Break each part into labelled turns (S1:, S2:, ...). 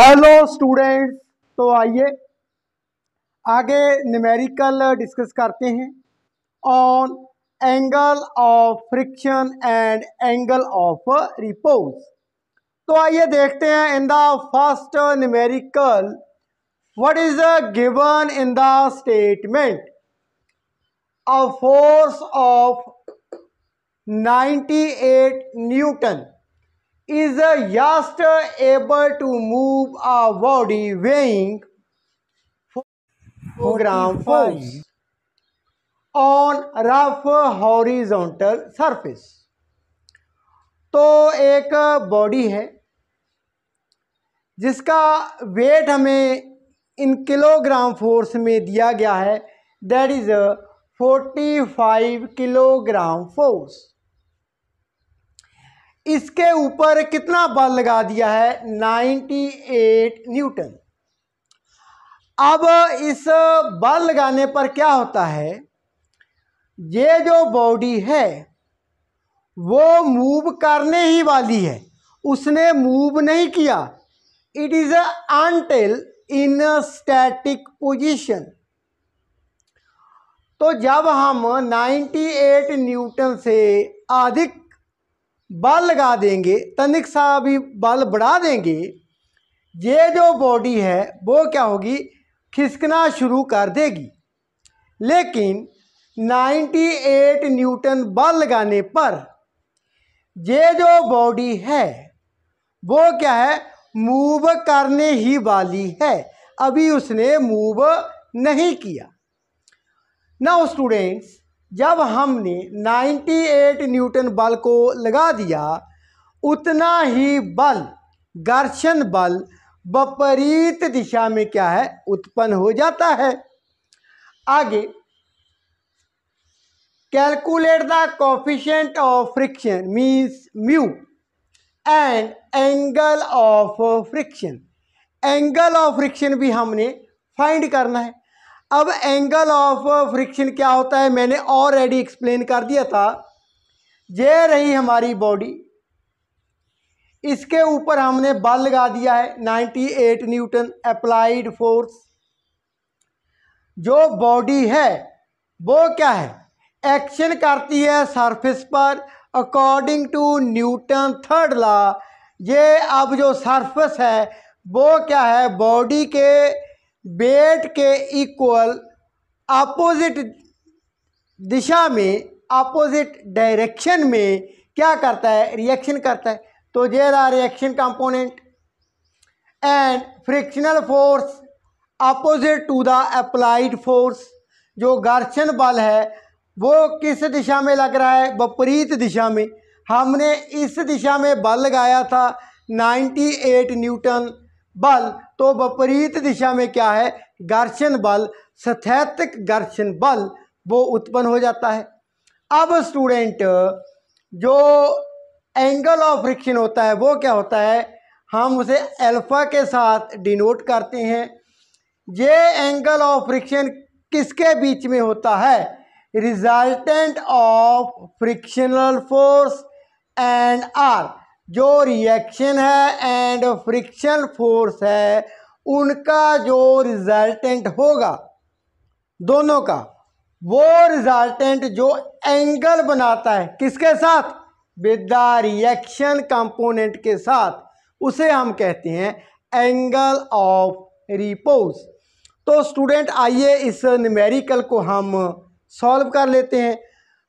S1: hello students तो आइए आगे न्यूमेरिकल डिस्कस करते हैं on angle of friction and angle of repose तो आइए देखते हैं in the first numerical what is given in the statement a force of 98 newton is a able to move a body weighing gram force on rough horizontal surface तो एक body है जिसका wait हमें in kilogram force में दिया गया है that is forty five kilogram force इसके ऊपर कितना बल लगा दिया है 98 न्यूटन अब इस बल लगाने पर क्या होता है ये जो बॉडी है वो मूव करने ही वाली है उसने मूव नहीं किया it is until in static position तो जब हम 98 न्यूटन से अधिक बाल लगा देंगे तनिक सा भी बल बढ़ा देंगे ये जो बॉडी है वो क्या होगी खिसकना शुरू कर देगी लेकिन 98 न्यूटन बल लगाने पर ये जो बॉडी है वो क्या है मूव करने ही वाली है अभी उसने मूव नहीं किया नाउ स्टूडेंट्स जब हमने 98 न्यूटन बल को लगा दिया उतना ही बल घर्षण बल विपरीत दिशा में क्या है उत्पन्न हो जाता है आगे calculate the coefficient of friction means mu and angle of friction angle of friction भी हमने फाइंड करना है अब एंगल ऑफ फ्रिक्शन क्या होता है मैंने ऑलरेडी एक्सप्लेन कर दिया था ये रही हमारी बॉडी इसके ऊपर हमने बल लगा दिया है 98 न्यूटन अप्लाइड फोर्स जो बॉडी है वो क्या है एक्शन करती है सरफेस पर according to Newton third law ये अब जो सरफेस है वो क्या है बॉडी के बेट के इक्वल अपोजिट दिशा में अपोजिट डायरेक्शन में क्या करता है रिएक्शन करता है तो जेर R reaction component and frictional force opposite to the applied force जो घर्षण बल है वो किस दिशा में लग रहा है विपरीत दिशा में हमने इस दिशा में बल लगाया था 98 न्यूटन बल तो विपरीत दिशा में क्या है घर्षण बल सथैतिक घर्षण बल वो उत्पन्न हो जाता है अब स्टूडेंट जो एंगल ऑफ फ्रिक्शन होता है वो क्या होता है हम उसे अल्फा के साथ डिनोट करते हैं ये एंगल ऑफ फ्रिक्शन किसके बीच में होता है resultant of frictional force and R जो रिएक्शन है एंड फ्रिक्शन फोर्स है उनका जो रिजल्टेंट होगा दोनों का वो रिजल्टेंट जो एंगल बनाता है किसके साथ विद द रिएक्शन कंपोनेंट के साथ उसे हम कहते हैं एंगल ऑफ रिपोज तो स्टूडेंट आइए इस न्यूमेरिकल को हम सॉल्व कर लेते हैं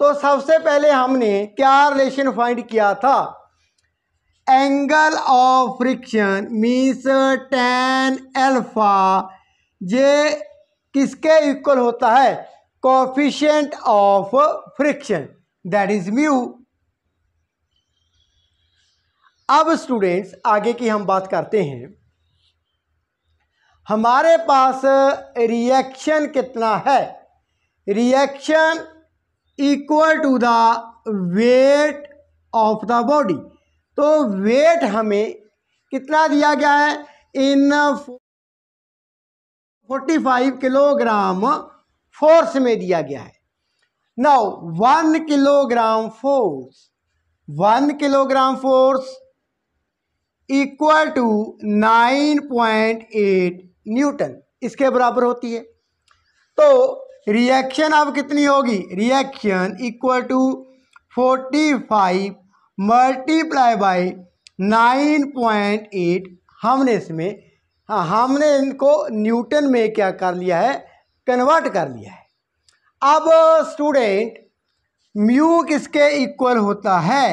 S1: तो सबसे पहले हमने क्या रिलेशन फाइंड किया था angle of friction means tan alpha ये किसके इक्वल होता है coefficient of friction that is mu अब स्टूडेंट्स आगे की हम बात करते हैं हमारे पास रिएक्शन कितना है reaction equal to the weight of the body तो वेट हमें कितना दिया गया है in forty five kilogram force में दिया गया है now one kilogram force one kilogram force equal to nine point eight newton इसके बराबर होती है तो रिएक्शन अब कितनी होगी reaction equal to forty five multiply by nine point eight हमने इसमें हाँ हमने इनको न्यूटन में क्या कर लिया है कन्वर्ट कर लिया है अब स्टूडेंट म्यू किसके इक्वल होता है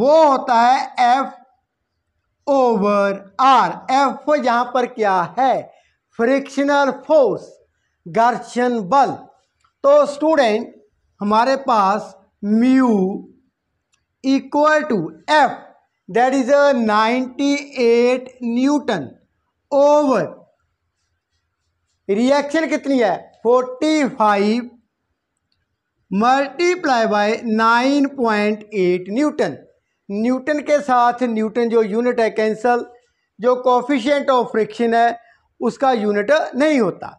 S1: वो होता है एफ ओवर आर एफ यहाँ पर क्या है फ्रिक्शनल फोर्स घर्षण बल तो स्टूडेंट हमारे पास mu equal to F that is a eight newton over reaction कितनी है forty five multiply by eight newton newton के साथ न्यूटन जो यूनिट है कैंसल जो कॉफिशेंट ऑफ फ्रिक्शन है उसका यूनिट नहीं होता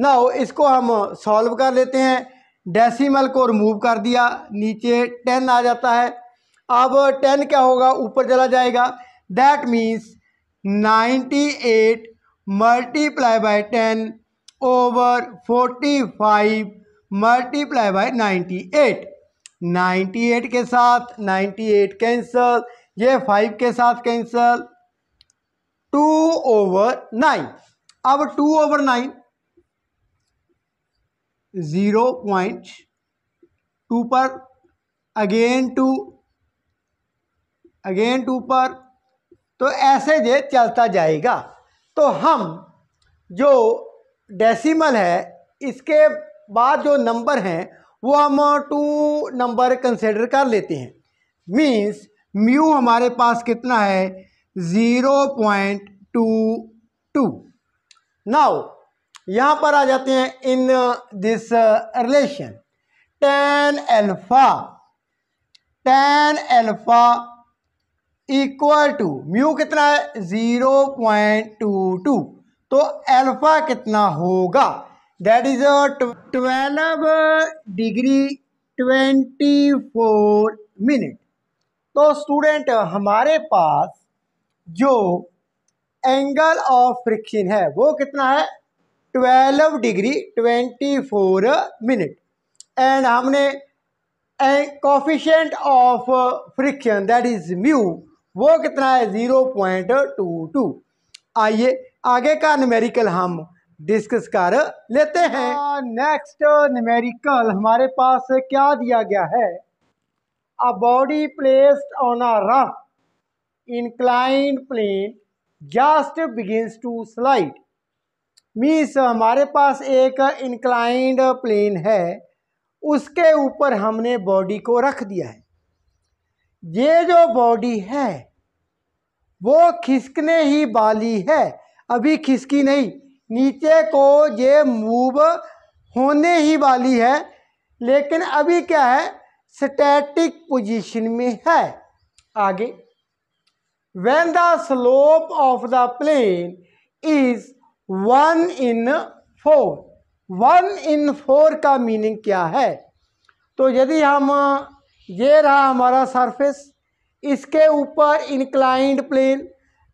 S1: ना हो इसको हम सॉल्व कर लेते हैं डेसिमल को रिमूव कर दिया नीचे टेन आ जाता है अब टेन क्या होगा ऊपर चला जाएगा that means ninety eight multiply by ten over forty five multiply by ninety eight ninety eight के साथ नाइन्टी एट कैंसल ये फाइव के साथ कैंसल टू ओवर नाइन अब two over nine zero point two पर अगेन टू अगेन टू पर तो ऐसे ये चलता जाएगा तो हम जो डेसिमल है इसके बाद जो नंबर हैं वो हम टू नंबर कंसिडर कर लेते हैं मींस म्यू हमारे पास कितना है zero point two two now यहाँ पर आ जाते हैं in this relation tan alpha tan alpha equal to mu कितना है ज़ीरो पॉइंट टू टू तो अल्फ़ा कितना होगा that is twelve degree twenty four minute तो स्टूडेंट हमारे पास जो एंगल ऑफ फ्रिक्शन है वो कितना है twelve degree twenty four minute and हमने coefficient of friction that is mu वो कितना है ज़ीरो पॉइंट टू टू आइए आगे का न्यूमेरिकल हम डिस्कस कर लेते हैं नेक्स्ट न्यूमेरिकल हमारे पास क्या दिया गया है a body placed on a rough inclined plane just begins to slide means हमारे पास एक इनक्लाइंड प्लेन है उसके ऊपर हमने बॉडी को रख दिया है ये जो बॉडी है वो खिसकने ही वाली है अभी खिसकी नहीं नीचे को ये मूव होने ही वाली है लेकिन अभी क्या है स्टैटिक पोजीशन में है आगे when the slope of the plane is one in four one in four का मीनिंग क्या है तो यदि हम ये रहा हमारा सरफेस इसके ऊपर इंक्लाइंड प्लेन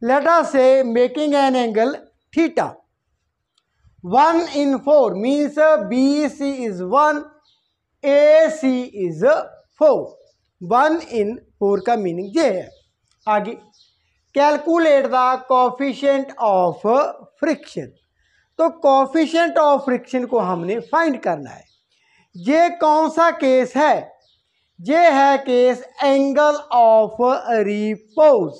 S1: लेटर से making an angle theta one in four means B C is one A C is four one in four का मीनिंग ये है आगे calculate the coefficient of friction तो कॉफिशेंट ऑफ फ्रिक्शन को हमने फाइंड करना है ये कौन सा केस है ये है केस एंगल ऑफ रिपोज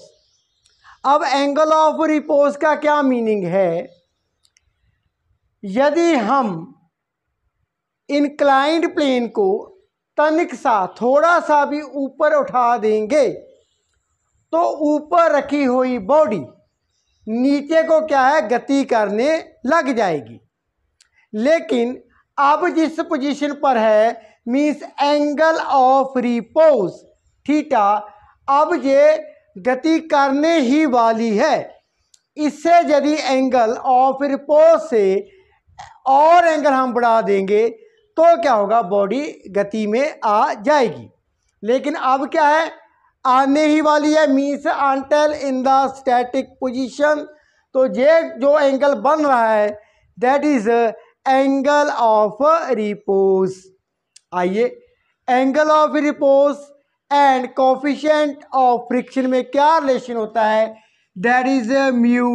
S1: अब एंगल ऑफ रिपोज का क्या मीनिंग है यदि हम इनक्लाइंड प्लेन को तनिक सा थोड़ा सा भी ऊपर उठा देंगे तो ऊपर रखी हुई बॉडी नीचे को क्या है गति करने लग जाएगी लेकिन अब जिस पोजीशन पर है means angle of repose theta अब ये गति करने ही वाली है इससे यदि एंगल ऑफ रिपोज से और एंगल हम बढ़ा देंगे तो क्या होगा बॉडी गति में आ जाएगी लेकिन अब क्या है आने ही वाली है means until in the static position तो ये जो एंगल बन रहा है that is angle of repose आइए angle of repose and coefficient of friction में क्या रिलेशन होता है that is mu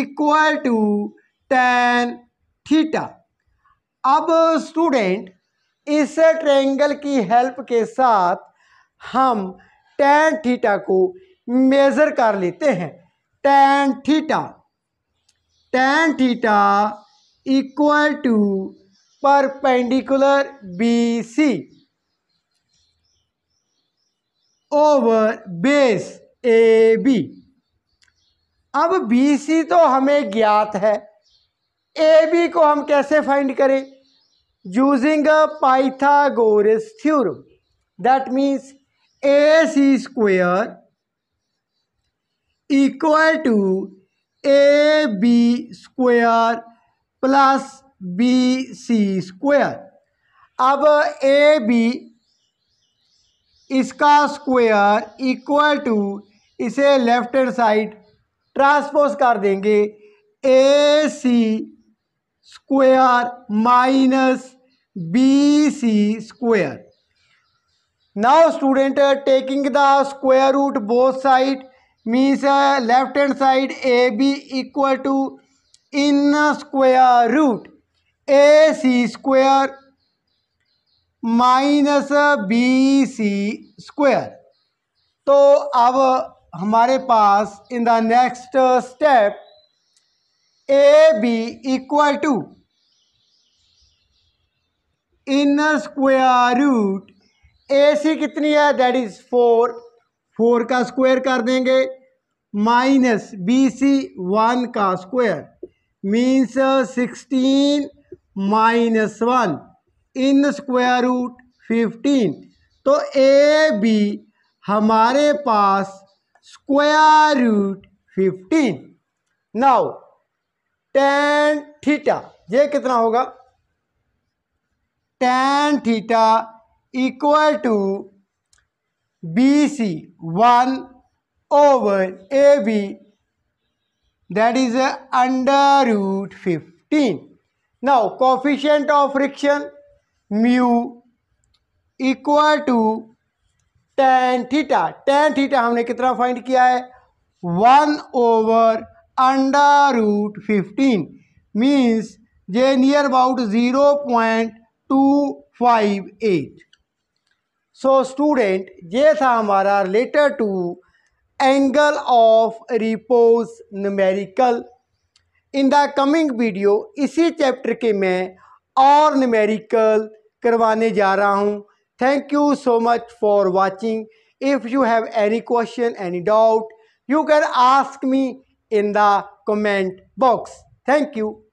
S1: equal to tan theta अब स्टूडेंट uh, इस ट्रेंगल की हेल्प के साथ हम टेन थीटा को मेज़र कर लेते हैं tan theta tan theta equal to perpendicular B C over base A B अब बी सी तो हमें ज्ञात है ए बी को हम कैसे फाइंड करें using a Pythagoras theorem that means A C square to A B square plus B C square अब ए बी इसका स्क्वेयर इक्वल टू इसे लेफ्ट हैंड साइड ट्रांसपोज कर देंगे A C square minus B C square now student taking the square root both side means left hand side A B equal to in square root A C square minus B C square तो अब हमारे पास in the next step A B equal to in square root A C कितनी है that is four four का square कर देंगे minus B C one का square means sixteen minus one in square root fifteen तो A B हमारे पास square root fifteen now tan theta ये कितना होगा tan theta equal to B C one over A B that is under root fifteen now coefficient of friction mu equal to tan theta tan theta हमने कितना find किया है one over under root fifteen means जे near about zero point two five eight so student ये था हमारा related to angle of repose numerical in the coming video इसी chapter के मैं और न्यूमेरिकल करवाने जा रहा हूँ thank you so much for watching if you have any question any doubt you can ask me in the comment box thank you